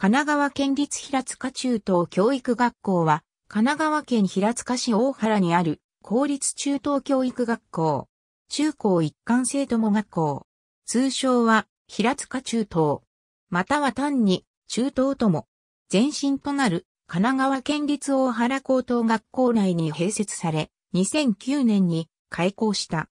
神奈川県立平塚中等教育学校は、神奈川県平塚市大原にある公立中等教育学校。中高一貫生友学校。通称は平塚中等。または単に中等とも。前身となる神奈川県立大原高等学校内に併設され、2009年に開校した。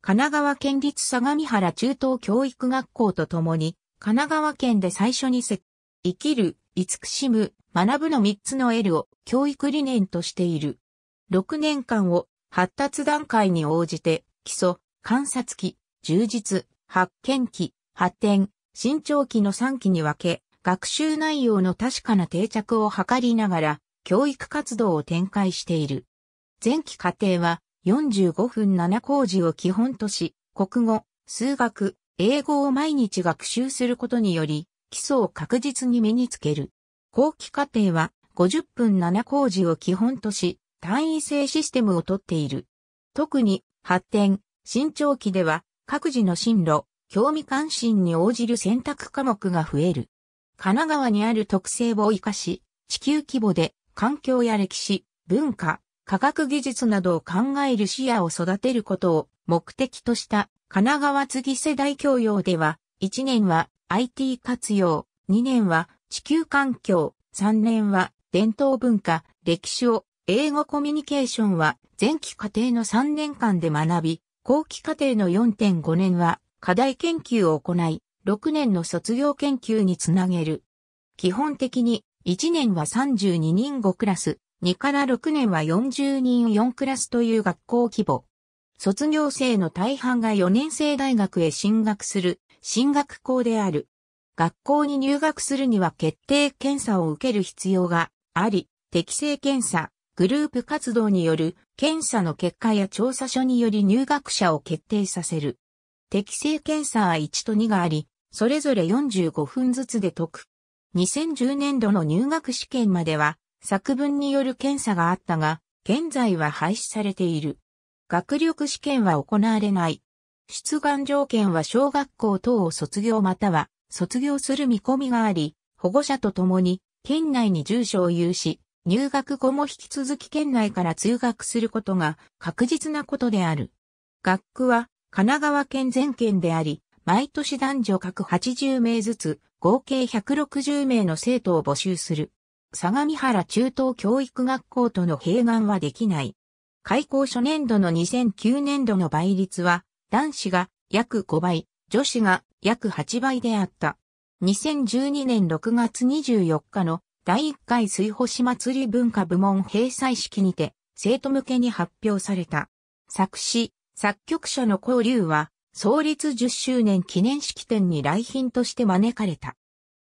神奈川県立相模原中等教育学校とともに、神奈川県で最初に設生きる、慈しむ、学ぶの3つの L を教育理念としている。6年間を発達段階に応じて、基礎、観察期、充実、発見期、発展、新長期の3期に分け、学習内容の確かな定着を図りながら、教育活動を展開している。前期課程は45分7工事を基本とし、国語、数学、英語を毎日学習することにより、基礎を確実に身につける。後期課程は50分7工事を基本とし、単位制システムをとっている。特に発展、新長期では各自の進路、興味関心に応じる選択科目が増える。神奈川にある特性を活かし、地球規模で環境や歴史、文化、科学技術などを考える視野を育てることを目的とした神奈川次世代教養では、1年は IT 活用、2年は地球環境、3年は伝統文化、歴史を、英語コミュニケーションは前期課程の3年間で学び、後期課程の4.5年は課題研究を行い、6年の卒業研究につなげる。基本的に1年は32人5クラス、2から6年は40人4クラスという学校規模。卒業生の大半が4年生大学へ進学する進学校である。学校に入学するには決定検査を受ける必要があり、適正検査、グループ活動による検査の結果や調査書により入学者を決定させる。適正検査は1と2があり、それぞれ45分ずつで解く。2010年度の入学試験までは作文による検査があったが、現在は廃止されている。学力試験は行われない。出願条件は小学校等を卒業または卒業する見込みがあり、保護者と共に県内に住所を有し、入学後も引き続き県内から通学することが確実なことである。学区は神奈川県全県であり、毎年男女各80名ずつ合計160名の生徒を募集する。相模原中等教育学校との併願はできない。開校初年度の2009年度の倍率は男子が約5倍、女子が約8倍であった。2012年6月24日の第1回水星祭り文化部門閉祭式にて生徒向けに発表された。作詞、作曲者の交流は創立10周年記念式典に来賓として招かれた。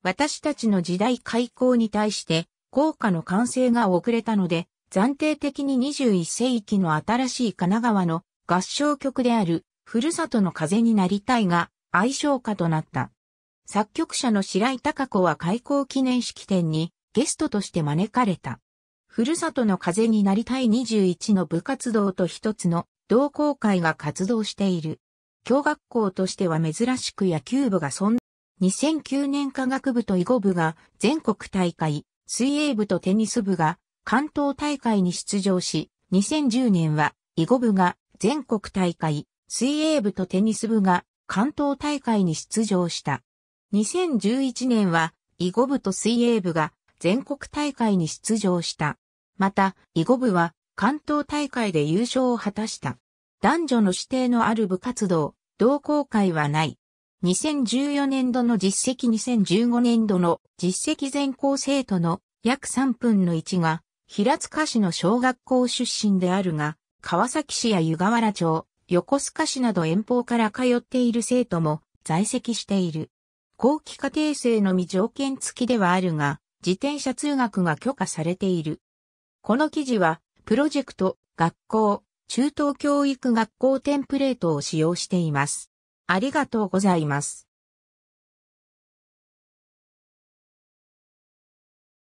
私たちの時代開校に対して効果の完成が遅れたので暫定的に21世紀の新しい神奈川の合唱曲であるふるさとの風になりたいが、愛称歌となった。作曲者の白井隆子は開校記念式典にゲストとして招かれた。ふるさとの風になりたい21の部活動と一つの同好会が活動している。教学校としては珍しく野球部が存在。2009年科学部と囲碁部が全国大会、水泳部とテニス部が関東大会に出場し、2010年は囲碁部が全国大会、水泳部とテニス部が関東大会に出場した。2011年は囲碁部と水泳部が全国大会に出場した。また、囲碁部は関東大会で優勝を果たした。男女の指定のある部活動、同好会はない。2014年度の実績2015年度の実績全校生徒の約3分の1が、平塚市の小学校出身であるが、川崎市や湯河原町、横須賀市など遠方から通っている生徒も在籍している。後期家庭生のみ条件付きではあるが、自転車通学が許可されている。この記事は、プロジェクト、学校、中等教育学校テンプレートを使用しています。ありがとうございます。